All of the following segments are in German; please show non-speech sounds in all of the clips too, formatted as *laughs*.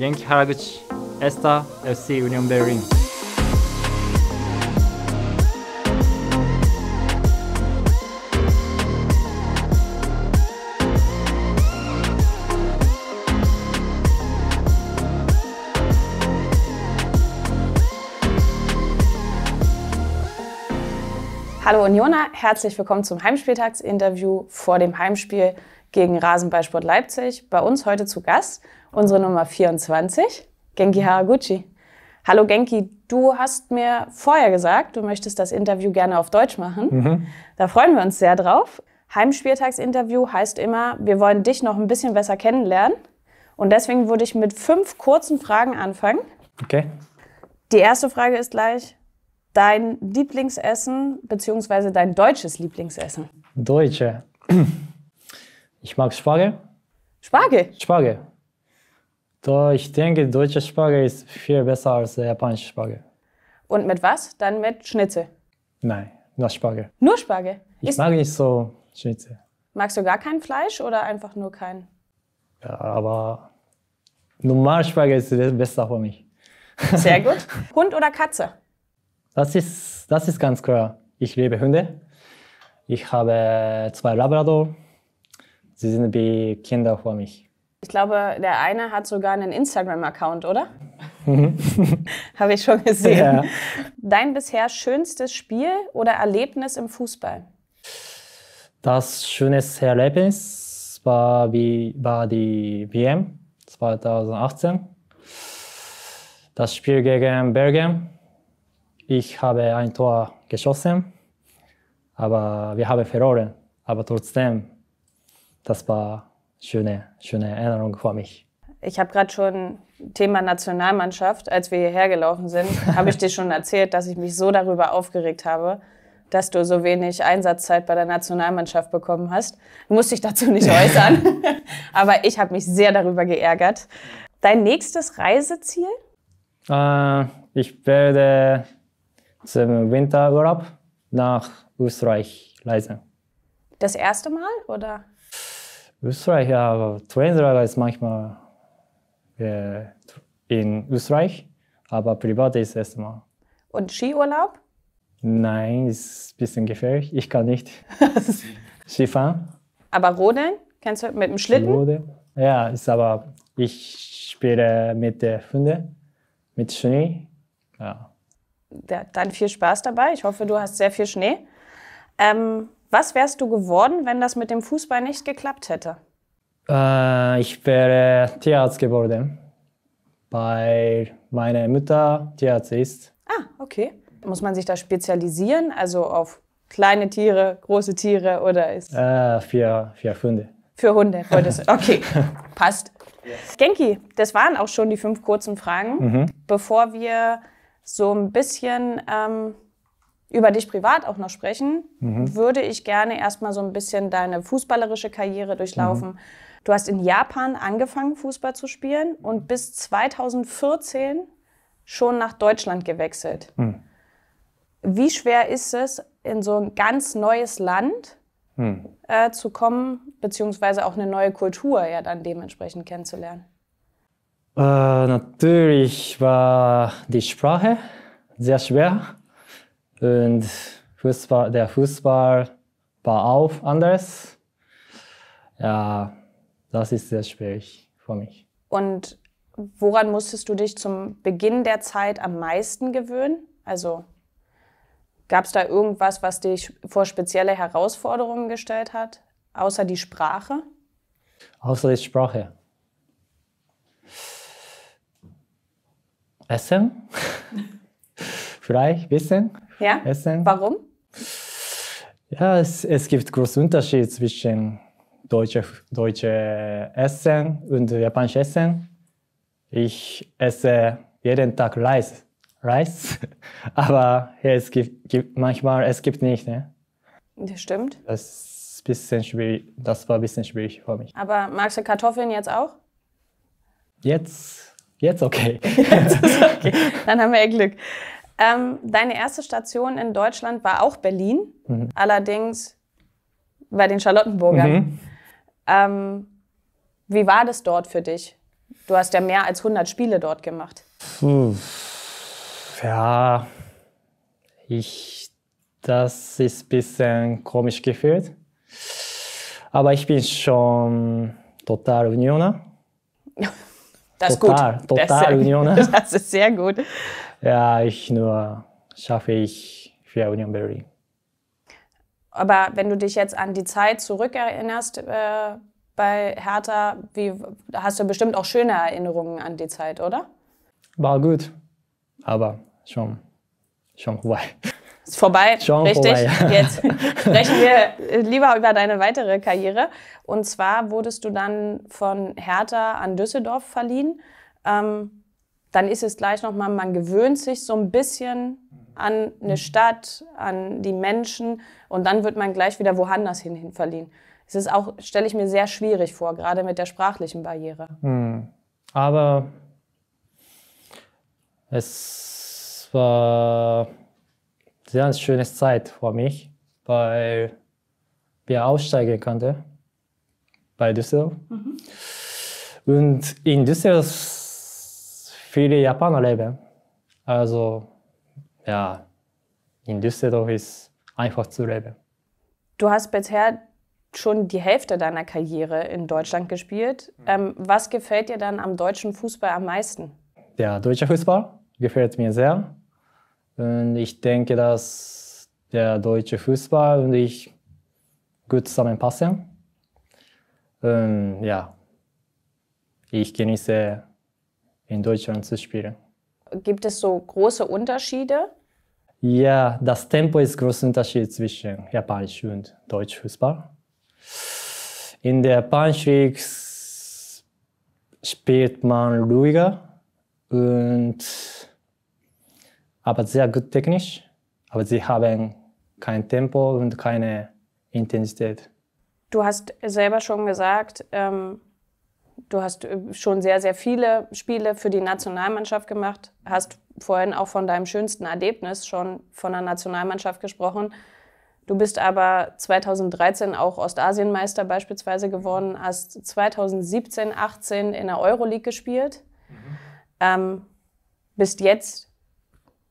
元気原口エスタ FC ユニオンベルリン Hallo Unioner, herzlich willkommen zum Heimspieltagsinterview vor dem Heimspiel gegen Rasenballsport Leipzig. Bei uns heute zu Gast unsere Nummer 24, Genki Haraguchi. Hallo Genki, du hast mir vorher gesagt, du möchtest das Interview gerne auf Deutsch machen. Mhm. Da freuen wir uns sehr drauf. Heimspieltagsinterview heißt immer, wir wollen dich noch ein bisschen besser kennenlernen. Und deswegen würde ich mit fünf kurzen Fragen anfangen. Okay. Die erste Frage ist gleich, dein Lieblingsessen beziehungsweise dein deutsches Lieblingsessen? Deutsche. Ich mag Spargel. Spargel? Spargel. Da ich denke, deutscher Spargel ist viel besser als der japanische Spargel. Und mit was? Dann mit Schnitzel? Nein, nur Spargel. Nur Spargel? Ich ist mag nicht so Schnitzel. Magst du gar kein Fleisch oder einfach nur kein? Ja, aber normal Spargel ist das Beste für mich. Sehr *laughs* gut. Hund oder Katze? Das ist, das ist ganz klar. Ich liebe Hunde. Ich habe zwei Labrador Sie sind wie Kinder vor mich. Ich glaube, der eine hat sogar einen Instagram-Account, oder? Mhm. *laughs* Habe ich schon gesehen. Ja. Dein bisher schönstes Spiel oder Erlebnis im Fußball? Das schönste Erlebnis war, wie, war die WM 2018. Das Spiel gegen Belgien. Ich habe ein Tor geschossen, aber wir haben verloren. Aber trotzdem, das war schöne, schöne Erinnerung für mich. Ich habe gerade schon Thema Nationalmannschaft, als wir hierher gelaufen sind, *laughs* habe ich dir schon erzählt, dass ich mich so darüber aufgeregt habe, dass du so wenig Einsatzzeit bei der Nationalmannschaft bekommen hast. Du musst dich dazu nicht *laughs* äußern, aber ich habe mich sehr darüber geärgert. Dein nächstes Reiseziel? Äh, ich werde zum Winterurlaub nach Österreich reisen. Das erste Mal oder? Österreich, ja, aber Trainrider ist manchmal äh, in Österreich, aber privat ist es erstmal. Und Skiurlaub? Nein, ist ein bisschen gefährlich. Ich kann nicht *laughs* Skifahren. Aber Rodeln? Kennst du mit dem Schlitten? Rodeln? Ja, ist aber ich spiele mit der Hunde, mit Schnee. Ja. ja. Dann viel Spaß dabei. Ich hoffe, du hast sehr viel Schnee. Ähm, was wärst du geworden, wenn das mit dem Fußball nicht geklappt hätte? Äh, ich wäre Tierarzt geworden, weil meine Mutter Tierarzt ist. Ah, okay. Muss man sich da spezialisieren, also auf kleine Tiere, große Tiere oder ist? Äh, für, für Hunde. Für Hunde, *laughs* okay, passt. Yes. Genki, das waren auch schon die fünf kurzen Fragen. Mhm. Bevor wir so ein bisschen ähm, über dich privat auch noch sprechen, mhm. würde ich gerne erstmal so ein bisschen deine fußballerische Karriere durchlaufen. Mhm. Du hast in Japan angefangen, Fußball zu spielen und bis 2014 schon nach Deutschland gewechselt. Mhm. Wie schwer ist es, in so ein ganz neues Land mhm. äh, zu kommen, beziehungsweise auch eine neue Kultur ja dann dementsprechend kennenzulernen? Äh, natürlich war die Sprache sehr schwer und Fußball, der Fußball war auch anders. Ja, das ist sehr schwierig für mich. Und woran musstest du dich zum Beginn der Zeit am meisten gewöhnen? Also gab es da irgendwas, was dich vor spezielle Herausforderungen gestellt hat, außer die Sprache? Außer die Sprache. Essen? *laughs* Vielleicht ein bisschen. Ja? Essen. Warum? Ja, es, es gibt großen Unterschied zwischen deutsche, deutsche Essen und japanisch Essen. Ich esse jeden Tag Reis. Reis. *laughs* Aber ja, es gibt, gibt, manchmal, es gibt nicht. Ne? Das stimmt. Das, bisschen schwierig. das war ein bisschen schwierig für mich. Aber magst du Kartoffeln jetzt auch? Jetzt, jetzt okay. *laughs* jetzt ist okay. Dann haben wir ja Glück. Ähm, deine erste Station in Deutschland war auch Berlin, mhm. allerdings bei den Charlottenburgern. Mhm. Ähm, wie war das dort für dich? Du hast ja mehr als 100 Spiele dort gemacht. Puh. Ja, ich, das ist ein bisschen komisch gefühlt. Aber ich bin schon total Unioner. *laughs* Das ist total, gut. Total total Unioner. *laughs* Das ist sehr gut ja, ich nur schaffe ich für Union Berlin. Aber wenn du dich jetzt an die Zeit zurückerinnerst äh, bei Hertha, wie, hast du bestimmt auch schöne Erinnerungen an die Zeit, oder? War gut, aber schon, schon vorbei. Ist vorbei, *laughs* schon richtig. Vorbei, Jetzt sprechen wir lieber über deine weitere Karriere. Und zwar wurdest du dann von Hertha an Düsseldorf verliehen. Ähm, dann ist es gleich nochmal, man gewöhnt sich so ein bisschen an eine mhm. Stadt, an die Menschen und dann wird man gleich wieder woanders hin, hin verliehen. Es ist auch, stelle ich mir sehr schwierig vor, gerade mit der sprachlichen Barriere. Hm. Aber es war sehr eine schöne Zeit für mich, weil wir aussteigen konnten bei Düsseldorf. Mhm. Und in Düsseldorf viele Japaner leben. Also ja, in Düsseldorf ist einfach zu leben. Du hast bisher schon die Hälfte deiner Karriere in Deutschland gespielt. Ähm, was gefällt dir dann am deutschen Fußball am meisten? Der deutsche Fußball gefällt mir sehr. Und ich denke, dass der deutsche Fußball und ich gut zusammenpassen. Und ja, ich genieße in Deutschland zu spielen. Gibt es so große Unterschiede? Ja, das Tempo ist ein großer Unterschied zwischen Japanisch und Deutsch Fußball. In der Punch League spielt man ruhiger und aber sehr gut technisch. Aber sie haben kein Tempo und keine Intensität. Du hast selber schon gesagt, ähm, Du hast äh, schon sehr, sehr viele Spiele für die Nationalmannschaft gemacht, hast vorhin auch von deinem schönsten Erlebnis schon von der Nationalmannschaft gesprochen. Du bist aber 2013 auch Ostasienmeister beispielsweise geworden, hast 2017, 18 in der Euroleague gespielt, mhm. ähm, bist jetzt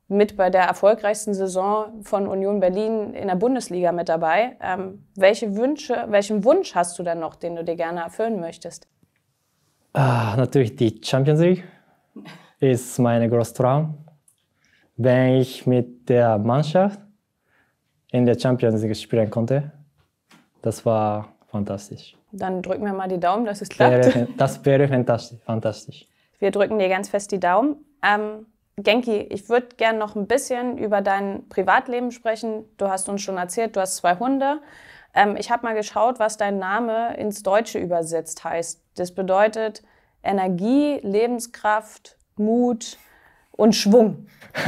mit bei der erfolgreichsten Saison von Union Berlin in der Bundesliga mit dabei. Ähm, welche Wünsche, welchen Wunsch hast du denn noch, den du dir gerne erfüllen möchtest? Ah, natürlich die Champions League ist mein großer Traum. Wenn ich mit der Mannschaft in der Champions League spielen konnte, das war fantastisch. Dann drücken wir mal die Daumen, dass es klappt. Das wäre fantastisch. Wir drücken dir ganz fest die Daumen. Ähm, Genki, ich würde gerne noch ein bisschen über dein Privatleben sprechen. Du hast uns schon erzählt, du hast zwei Hunde. Ähm, ich habe mal geschaut, was dein Name ins Deutsche übersetzt heißt. Das bedeutet Energie, Lebenskraft, Mut und Schwung. *laughs*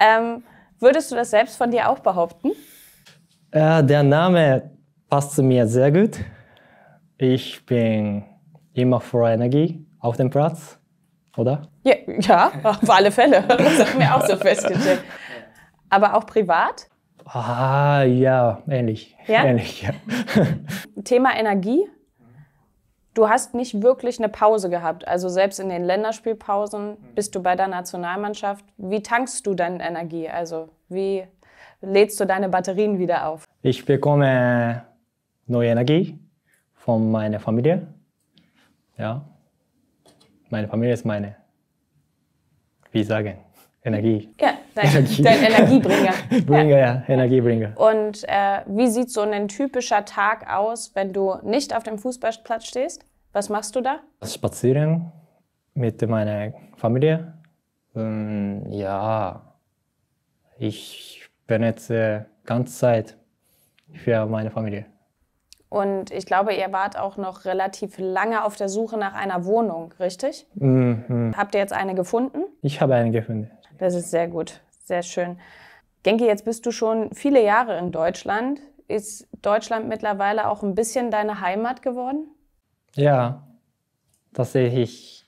ähm, würdest du das selbst von dir auch behaupten? Äh, der Name passt zu mir sehr gut. Ich bin immer vor Energie auf dem Platz, oder? Ja, ja auf alle Fälle. Das haben wir auch so festgestellt. Aber auch privat? Ah, ja, ähnlich. Ja? Ähnlich, ja. *laughs* Thema Energie. Du hast nicht wirklich eine Pause gehabt. Also selbst in den Länderspielpausen bist du bei der Nationalmannschaft. Wie tankst du deine Energie? Also wie lädst du deine Batterien wieder auf? Ich bekomme neue Energie von meiner Familie. Ja. Meine Familie ist meine. Wie sagen? Energie. Ja, dein, Energie. dein Energiebringer. *laughs* Bringer, ja. ja, Energiebringer. Und äh, wie sieht so ein typischer Tag aus, wenn du nicht auf dem Fußballplatz stehst? Was machst du da? Also spazieren mit meiner Familie. Ähm, ja, ich bin äh, ganz Zeit für meine Familie. Und ich glaube, ihr wart auch noch relativ lange auf der Suche nach einer Wohnung, richtig? Mhm. Habt ihr jetzt eine gefunden? Ich habe eine gefunden. Das ist sehr gut, sehr schön. Genki, jetzt bist du schon viele Jahre in Deutschland. Ist Deutschland mittlerweile auch ein bisschen deine Heimat geworden? Ja, das tatsächlich.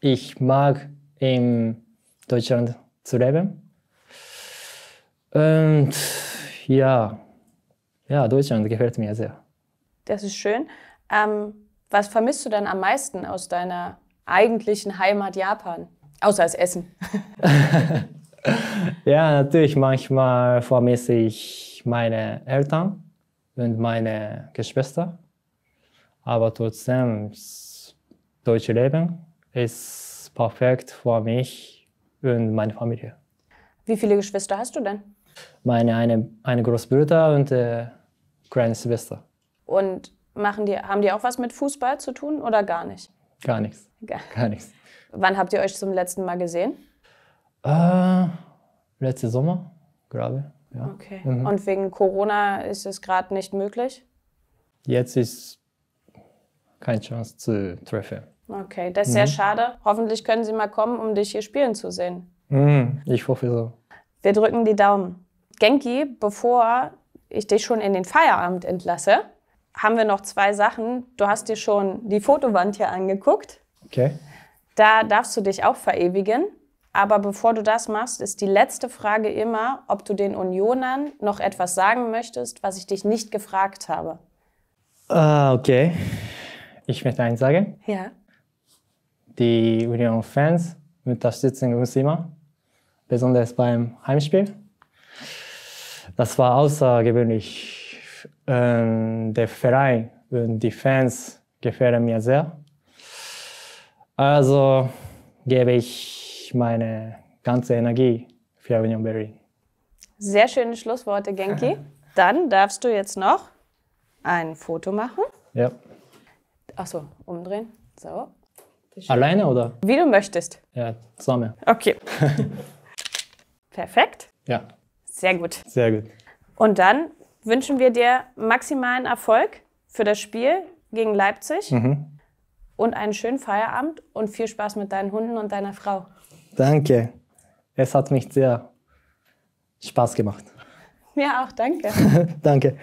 Ich mag in Deutschland zu leben. Und ja, ja, Deutschland gefällt mir sehr. Das ist schön. Ähm, was vermisst du denn am meisten aus deiner eigentlichen Heimat Japan? Außer als Essen. *laughs* ja, natürlich, manchmal vermisse ich meine Eltern und meine Geschwister. Aber trotzdem, das deutsche Leben ist perfekt für mich und meine Familie. Wie viele Geschwister hast du denn? Meine eine, eine Großbrüder und eine äh, kleine Schwester. Und machen die, haben die auch was mit Fußball zu tun oder gar nicht? Gar nichts. Gar, gar nichts. Wann habt ihr euch zum letzten Mal gesehen? Äh, letzte Sommer, gerade. Ja. Okay. Mhm. Und wegen Corona ist es gerade nicht möglich? Jetzt ist keine Chance zu treffen. Okay, das ist mhm. sehr schade. Hoffentlich können Sie mal kommen, um dich hier spielen zu sehen. Mhm, ich hoffe so. Wir drücken die Daumen. Genki, bevor ich dich schon in den Feierabend entlasse, haben wir noch zwei Sachen. Du hast dir schon die Fotowand hier angeguckt. Okay. Da darfst du dich auch verewigen. Aber bevor du das machst, ist die letzte Frage immer, ob du den Unionern noch etwas sagen möchtest, was ich dich nicht gefragt habe. Uh, okay. Ich möchte eins sagen. Ja. Die Union-Fans unterstützen uns immer, besonders beim Heimspiel. Das war außergewöhnlich. Ähm, der Verein und die Fans gefällt mir sehr. Also gebe ich meine ganze Energie für Avignon Berry. Sehr schöne Schlussworte, Genki. *laughs* Dann darfst du jetzt noch ein Foto machen. Ja. Ach so, umdrehen. So. Alleine oder? Wie du möchtest. Ja, zusammen. Okay. *laughs* Perfekt. Ja. Sehr gut. Sehr gut. Und dann wünschen wir dir maximalen Erfolg für das Spiel gegen Leipzig. Mhm und einen schönen Feierabend und viel Spaß mit deinen Hunden und deiner Frau. Danke. Es hat mich sehr Spaß gemacht. Mir auch danke. *laughs* danke.